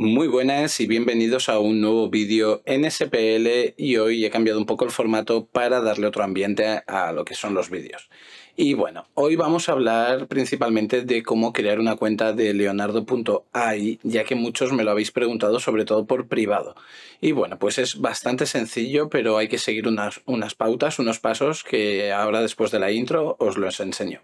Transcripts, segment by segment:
Muy buenas y bienvenidos a un nuevo vídeo en SPL y hoy he cambiado un poco el formato para darle otro ambiente a lo que son los vídeos. Y bueno, hoy vamos a hablar principalmente de cómo crear una cuenta de leonardo.ai, ya que muchos me lo habéis preguntado, sobre todo por privado. Y bueno, pues es bastante sencillo, pero hay que seguir unas, unas pautas, unos pasos que ahora después de la intro os los enseño.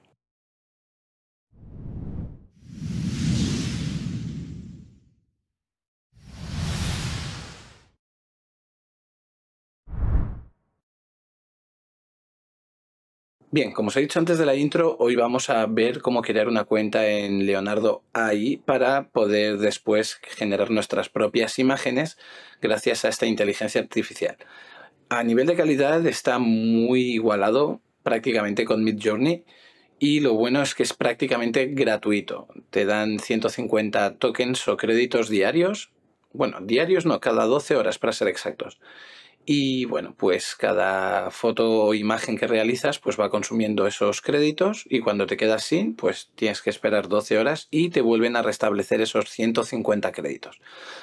Bien, como os he dicho antes de la intro, hoy vamos a ver cómo crear una cuenta en Leonardo AI para poder después generar nuestras propias imágenes gracias a esta inteligencia artificial. A nivel de calidad está muy igualado prácticamente con Midjourney y lo bueno es que es prácticamente gratuito. Te dan 150 tokens o créditos diarios, bueno, diarios no, cada 12 horas para ser exactos. Y bueno, pues cada foto o imagen que realizas pues va consumiendo esos créditos y cuando te quedas sin, pues tienes que esperar 12 horas y te vuelven a restablecer esos 150 créditos.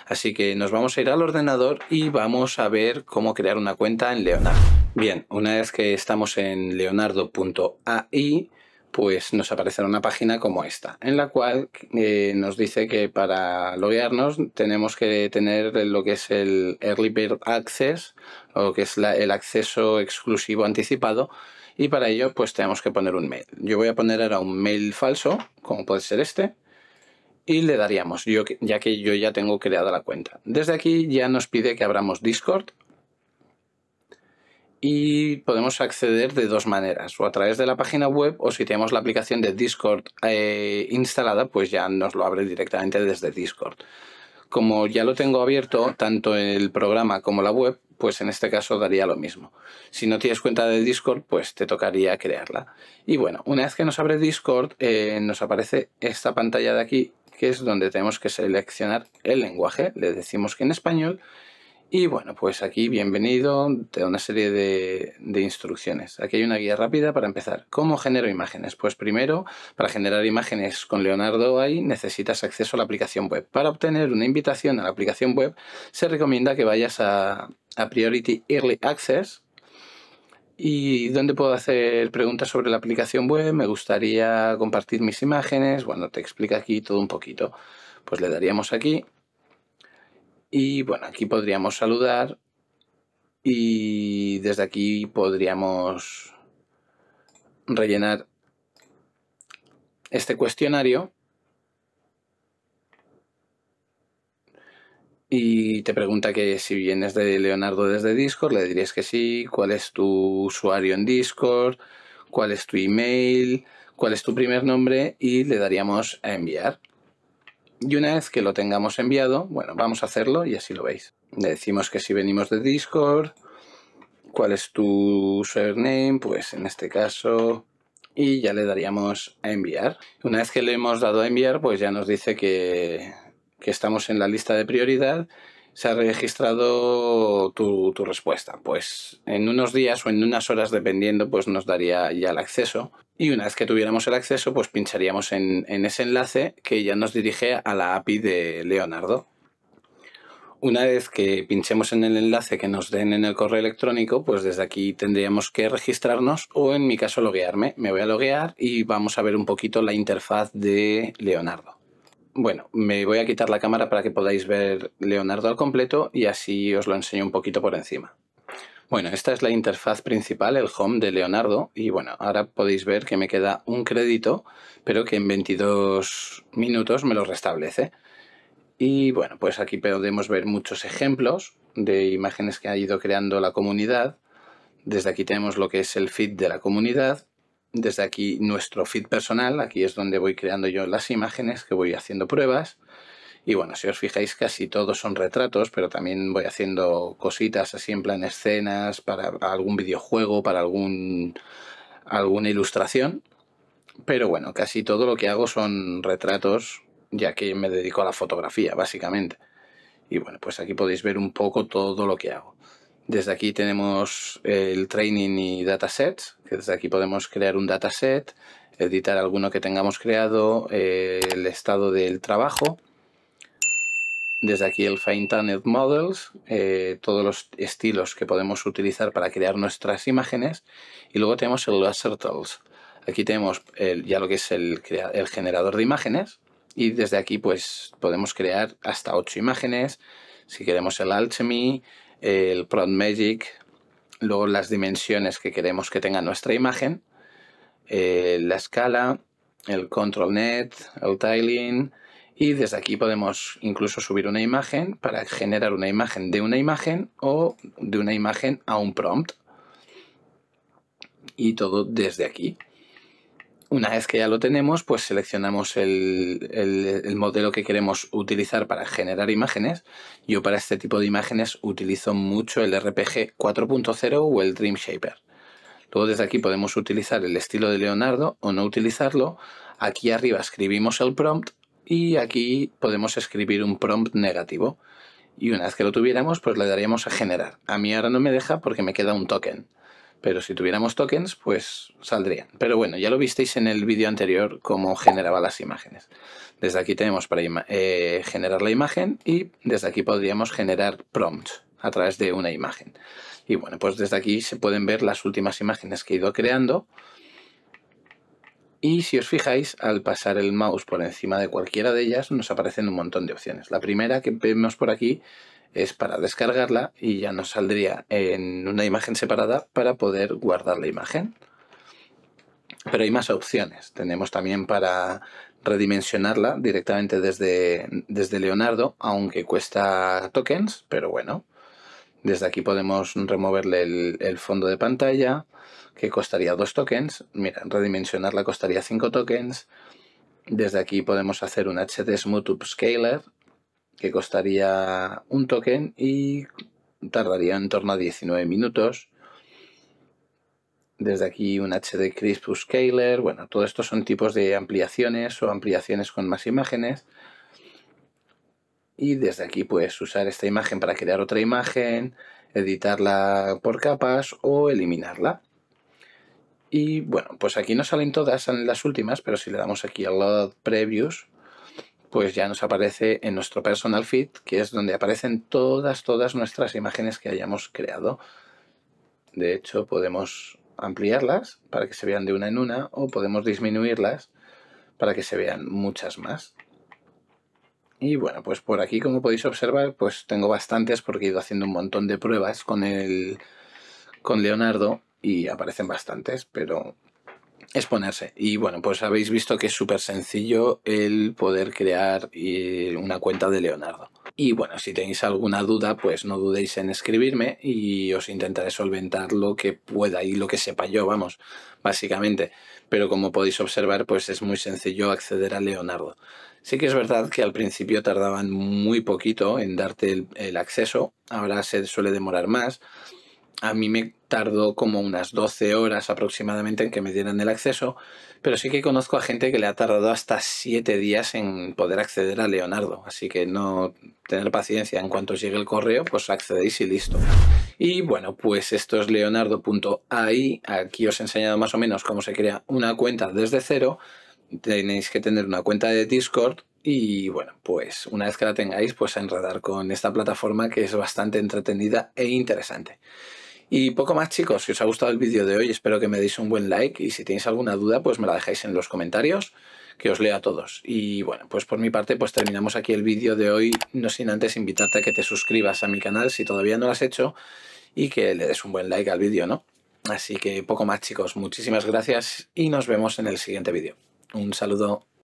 Así que nos vamos a ir al ordenador y vamos a ver cómo crear una cuenta en Leonardo. Bien, una vez que estamos en leonardo.ai, pues nos aparecerá una página como esta, en la cual eh, nos dice que para loguearnos tenemos que tener lo que es el Early Bird Access, o que es el acceso exclusivo anticipado, y para ello pues tenemos que poner un mail. Yo voy a poner ahora un mail falso, como puede ser este, y le daríamos, yo, ya que yo ya tengo creada la cuenta. Desde aquí ya nos pide que abramos Discord, y podemos acceder de dos maneras, o a través de la página web o si tenemos la aplicación de Discord eh, instalada, pues ya nos lo abre directamente desde Discord. Como ya lo tengo abierto, tanto el programa como la web, pues en este caso daría lo mismo. Si no tienes cuenta de Discord, pues te tocaría crearla. Y bueno, una vez que nos abre Discord, eh, nos aparece esta pantalla de aquí, que es donde tenemos que seleccionar el lenguaje. Le decimos que en español y bueno, pues aquí bienvenido, te una serie de, instrucciones. Aquí hay una guía rápida para empezar. ¿Cómo genero imágenes? Pues primero, para generar imágenes con Leonardo ahí, necesitas acceso a la aplicación web. Para obtener una invitación a la aplicación web se recomienda que vayas a, a Priority Early Access y donde puedo hacer preguntas sobre la aplicación web, me gustaría compartir mis imágenes, bueno, te explica aquí todo un poquito. Pues le daríamos aquí y bueno, aquí podríamos saludar y desde aquí podríamos rellenar este cuestionario y te pregunta que si vienes de Leonardo desde Discord, le dirías que sí, cuál es tu usuario en Discord, cuál es tu email, cuál es tu primer nombre y le daríamos a enviar. Y una vez que lo tengamos enviado, bueno, vamos a hacerlo y así lo veis. Le decimos que si venimos de Discord, cuál es tu username, pues en este caso, y ya le daríamos a enviar. Una vez que le hemos dado a enviar, pues ya nos dice que, que estamos en la lista de prioridad se ha registrado tu, respuesta. Pues en unos días o en unas horas, dependiendo, pues nos daría ya el acceso. Y una vez que tuviéramos el acceso, pues pincharíamos en, en ese enlace que ya nos dirige a la API de Leonardo. Una vez que pinchemos en el enlace que nos den en el correo electrónico, pues desde aquí tendríamos que registrarnos o en mi caso loguearme. Me voy a loguear y vamos a ver un poquito la interfaz de Leonardo. Bueno, me voy a quitar la cámara para que podáis ver Leonardo al completo y así os lo enseño un poquito por encima. Bueno, esta es la interfaz principal, el home de Leonardo, y bueno, ahora podéis ver que me queda un crédito, pero que en 22 minutos me lo restablece. Y bueno, pues aquí podemos ver muchos ejemplos de imágenes que ha ido creando la comunidad. Desde aquí tenemos lo que es el feed de la comunidad desde aquí nuestro feed personal, aquí es donde voy creando yo las imágenes, que voy haciendo pruebas. Y bueno, si os fijáis, casi todos son retratos, pero también voy haciendo cositas así en plan escenas, para algún videojuego, para algún, alguna ilustración. Pero bueno, casi todo lo que hago son retratos, ya que me dedico a la fotografía, básicamente. Y bueno, pues aquí podéis ver un poco todo lo que hago. Desde aquí tenemos el training y datasets, que desde aquí podemos crear un dataset, editar alguno que tengamos creado, eh, el estado del trabajo. Desde aquí el Fine Tunnel Models, eh, todos los estilos que podemos utilizar para crear nuestras imágenes. Y luego tenemos el Laser Tools. Aquí tenemos ya lo que es el, generador de imágenes. Y desde aquí pues podemos crear hasta 8 imágenes. Si queremos el Alchemy, el prompt Magic, luego las dimensiones que queremos que tenga nuestra imagen, eh, la escala, el control net, el tiling y desde aquí podemos incluso subir una imagen para generar una imagen de una imagen o de una imagen a un prompt y todo desde aquí. Una vez que ya lo tenemos, pues seleccionamos el, modelo que queremos utilizar para generar imágenes. Yo para este tipo de imágenes utilizo mucho el RPG 4.0 o el Dream Shaper. Luego desde aquí podemos utilizar el estilo de Leonardo o no utilizarlo. Aquí arriba escribimos el prompt y aquí podemos escribir un prompt negativo. Y una vez que lo tuviéramos, pues le daríamos a generar. A mí ahora no me deja porque me queda un token. Pero si tuviéramos tokens, pues saldrían. Pero bueno, ya lo visteis en el vídeo anterior cómo generaba las imágenes. Desde aquí tenemos para eh, generar la imagen y desde aquí podríamos generar prompts a través de una imagen. Y bueno, pues desde aquí se pueden ver las últimas imágenes que he ido creando. Y si os fijáis, al pasar el mouse por encima de cualquiera de ellas, nos aparecen un montón de opciones. La primera que vemos por aquí es para descargarla y ya nos saldría en una imagen separada para poder guardar la imagen. Pero hay más opciones. Tenemos también para redimensionarla directamente desde, desde Leonardo, aunque cuesta tokens, pero bueno. Desde aquí podemos removerle el, fondo de pantalla, que costaría dos tokens. Mira, redimensionarla costaría 5 tokens. Desde aquí podemos hacer un HD Smooth scaler que costaría un token y tardaría en torno a 19 minutos. Desde aquí un HD Crisp Scaler, bueno, todo esto son tipos de ampliaciones o ampliaciones con más imágenes. Y desde aquí puedes usar esta imagen para crear otra imagen, editarla por capas o eliminarla. Y bueno, pues aquí no salen todas, salen las últimas, pero si le damos aquí al Load Previews, pues ya nos aparece en nuestro personal feed, que es donde aparecen todas, todas nuestras imágenes que hayamos creado. De hecho, podemos ampliarlas para que se vean de una en una o podemos disminuirlas para que se vean muchas más. Y bueno, pues por aquí, como podéis observar, pues tengo bastantes porque he ido haciendo un montón de pruebas con el con Leonardo y aparecen bastantes, pero exponerse Y bueno, pues habéis visto que es súper sencillo el poder crear eh, una cuenta de Leonardo. Y bueno, si tenéis alguna duda, pues no dudéis en escribirme y os intentaré solventar lo que pueda y lo que sepa yo, vamos, básicamente. Pero como podéis observar, pues es muy sencillo acceder a Leonardo. Sí que es verdad que al principio tardaban muy poquito en darte el, el acceso, ahora se suele demorar más a mí me tardó como unas 12 horas aproximadamente en que me dieran el acceso, pero sí que conozco a gente que le ha tardado hasta 7 días en poder acceder a Leonardo, así que no tener paciencia, en cuanto llegue el correo pues accedéis y listo. Y bueno, pues esto es leonardo.ai, aquí os he enseñado más o menos cómo se crea una cuenta desde cero, tenéis que tener una cuenta de Discord y bueno, pues una vez que la tengáis, pues a enredar con esta plataforma que es bastante entretenida e interesante. Y poco más chicos, si os ha gustado el vídeo de hoy espero que me deis un buen like y si tenéis alguna duda pues me la dejáis en los comentarios que os leo a todos. Y bueno, pues por mi parte pues terminamos aquí el vídeo de hoy, no sin antes invitarte a que te suscribas a mi canal si todavía no lo has hecho y que le des un buen like al vídeo, ¿no? Así que poco más chicos, muchísimas gracias y nos vemos en el siguiente vídeo. Un saludo.